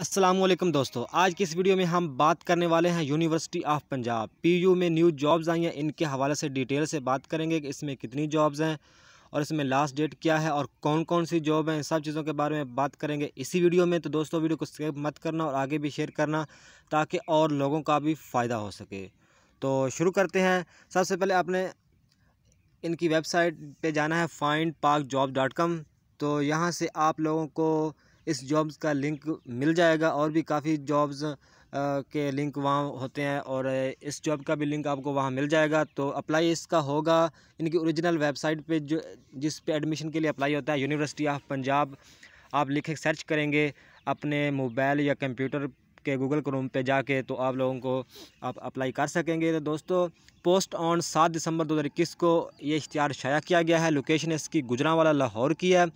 असलम दोस्तों आज की इस वीडियो में हम बात करने वाले हैं यूनिवर्सिटी ऑफ पंजाब पीयू में न्यू जॉब्स आई हैं इनके हवाले से डिटेल से बात करेंगे कि इसमें कितनी जॉब्स हैं और इसमें लास्ट डेट क्या है और कौन कौन सी जॉब हैं इन सब चीज़ों के बारे में बात करेंगे इसी वीडियो में तो दोस्तों वीडियो को स्किप मत करना और आगे भी शेयर करना ताकि और लोगों का भी फ़ायदा हो सके तो शुरू करते हैं सबसे पहले आपने इनकी वेबसाइट पर जाना है फाइंड जॉब डॉट कॉम तो यहाँ से आप लोगों को इस जॉब्स का लिंक मिल जाएगा और भी काफ़ी जॉब्स के लिंक वहाँ होते हैं और इस जॉब का भी लिंक आपको वहाँ मिल जाएगा तो अप्लाई इसका होगा इनकी ओरिजिनल वेबसाइट पे जो जिस पे एडमिशन के लिए अप्लाई होता है यूनिवर्सिटी ऑफ पंजाब आप लिखे सर्च करेंगे अपने मोबाइल या कंप्यूटर के गूगल क्रोम पे जाके तो आप लोगों को आप अप्लाई कर सकेंगे तो दोस्तों पोस्ट ऑन सात दिसंबर 2021 को ये इश्तार शाया किया गया है लोकेशन इसकी गुजरावाला लाहौर की है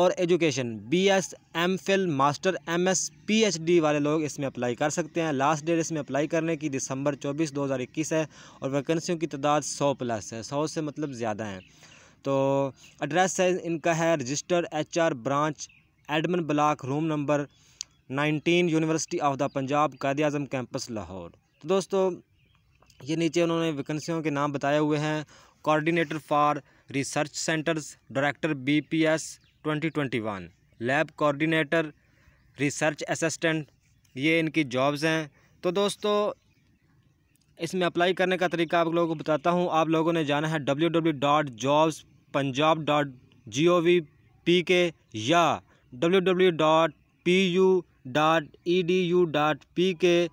और education B S M Phil master M S P H D वाले लोग इसमें अप्लाई कर सकते हैं लास्ट डेट इसमें अप्लाई करने की दिसंबर चौबीस दो हज़ार इक्कीस है और वैकेंसियों की तादाद सौ प्लस है सौ से मतलब ज़्यादा हैं तो एड्रेस है इनका है register H R branch admin block room number nineteen university of the Punjab Quaid Azam campus Lahore तो दोस्तों ये नीचे उन्होंने वैकेंसियों के नाम बताए हुए हैं coordinator for research centres director B P S twenty twenty one lab coordinator research assistant ये इनकी जॉब्स हैं तो दोस्तों इसमें अप्लाई करने का तरीका आप लोगों को बताता हूँ आप लोगों ने जाना है W W dot jobs Punjab dot G O V P K या W W dot P U dot E D U dot P K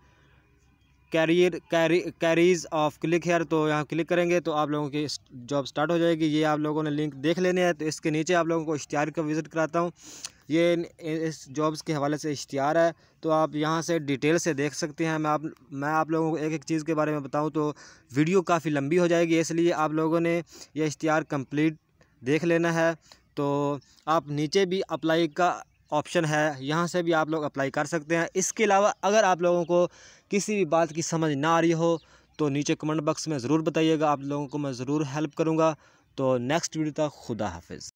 career careers of click here तो यहाँ क्लिक करेंगे तो आप लोगों की जॉब स्टार्ट हो जाएगी ये आप लोगों ने लिंक देख लेने हैं तो इसके नीचे आप लोगों को इश्तिहार का विज़िट कराता हूँ ये इस जॉब्स के हवाले से इश्तिहार है तो आप यहाँ से डिटेल से देख सकते हैं मैं आप मैं आप लोगों को एक एक चीज़ के बारे में बताऊँ तो वीडियो काफ़ी लंबी हो जाएगी इसलिए आप लोगों ने यह इश्तिहार कम्प्लीट देख लेना है तो आप नीचे भी अप्लाई का ऑप्शन है यहाँ से भी आप लोग अप्लाई कर सकते हैं इसके अलावा अगर आप लोगों को किसी भी बात की समझ ना आ रही हो तो नीचे कमेंट बॉक्स में ज़रूर बताइएगा आप लोगों को मैं ज़रूर हेल्प करूँगा तो नेक्स्ट वीडियो तक खुदा हाफिज़